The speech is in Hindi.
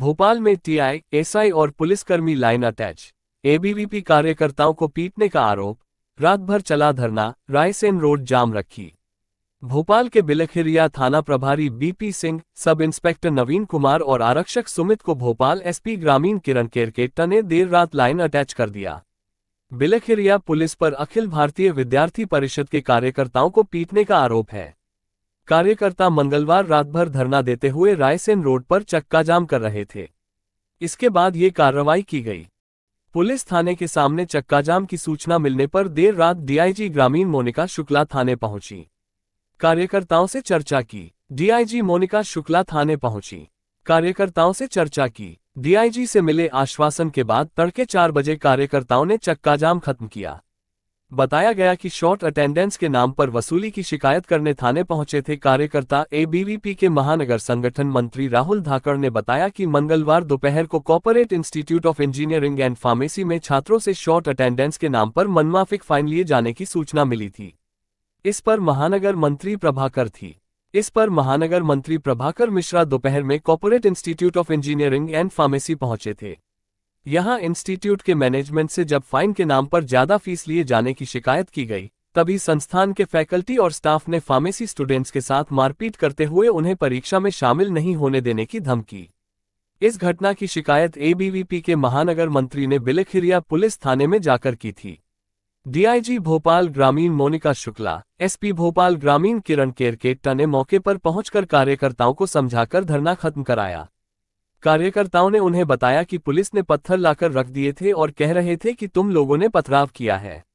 भोपाल में टीआई एसआई और पुलिसकर्मी लाइन अटैच एबीवीपी कार्यकर्ताओं को पीटने का आरोप रात भर चला धरना रायसेन रोड जाम रखी भोपाल के बिलखिरिया थाना प्रभारी बीपी सिंह सब इंस्पेक्टर नवीन कुमार और आरक्षक सुमित को भोपाल एसपी ग्रामीण किरण केरकेट्टा ने देर रात लाइन अटैच कर दिया बिलखिरिया पुलिस पर अखिल भारतीय विद्यार्थी परिषद के कार्यकर्ताओं को पीटने का आरोप है कार्यकर्ता मंगलवार रात भर धरना देते हुए रायसेन रोड पर चक्का जाम कर रहे थे इसके बाद ये कार्रवाई की गई पुलिस थाने के सामने चक्काजाम की सूचना मिलने पर देर रात डीआईजी ग्रामीण मोनिका शुक्ला थाने पहुंची कार्यकर्ताओं से चर्चा की डीआईजी मोनिका शुक्ला थाने पहुंची कार्यकर्ताओं से चर्चा की डीआईजी से मिले आश्वासन के बाद तड़के चार बजे कार्यकर्ताओं ने चक्काजाम खत्म किया बताया गया कि शॉर्ट अटेंडेंस के नाम पर वसूली की शिकायत करने थाने पहुंचे थे कार्यकर्ता एबीवीपी के महानगर संगठन मंत्री राहुल धाकड़ ने बताया कि मंगलवार दोपहर को corporate institute of engineering and pharmacy में छात्रों से शॉर्ट अटेंडेंस के नाम पर मनमाफिक फाइन लिए जाने की सूचना मिली थी इस पर महानगर मंत्री प्रभाकर थी इस पर महानगर मंत्री प्रभाकर मिश्रा दोपहर में corporate institute of engineering and pharmacy पहुंचे थे यहां इंस्टीट्यूट के मैनेजमेंट से जब फाइन के नाम पर ज्यादा फीस लिए जाने की शिकायत की गई तभी संस्थान के फैकल्टी और स्टाफ ने फार्मेसी स्टूडेंट्स के साथ मारपीट करते हुए उन्हें परीक्षा में शामिल नहीं होने देने की धमकी इस घटना की शिकायत एबीवीपी के महानगर मंत्री ने बिलखिरिया पुलिस थाने में जाकर की थी डीआईजी भोपाल ग्रामीण मोनिका शुक्ला एसपी भोपाल ग्रामीण किरण केरकेट्टा ने मौके पर पहुंचकर कार्यकर्ताओं को समझाकर धरना खत्म कराया कार्यकर्ताओं ने उन्हें बताया कि पुलिस ने पत्थर लाकर रख दिए थे और कह रहे थे कि तुम लोगों ने पथराव किया है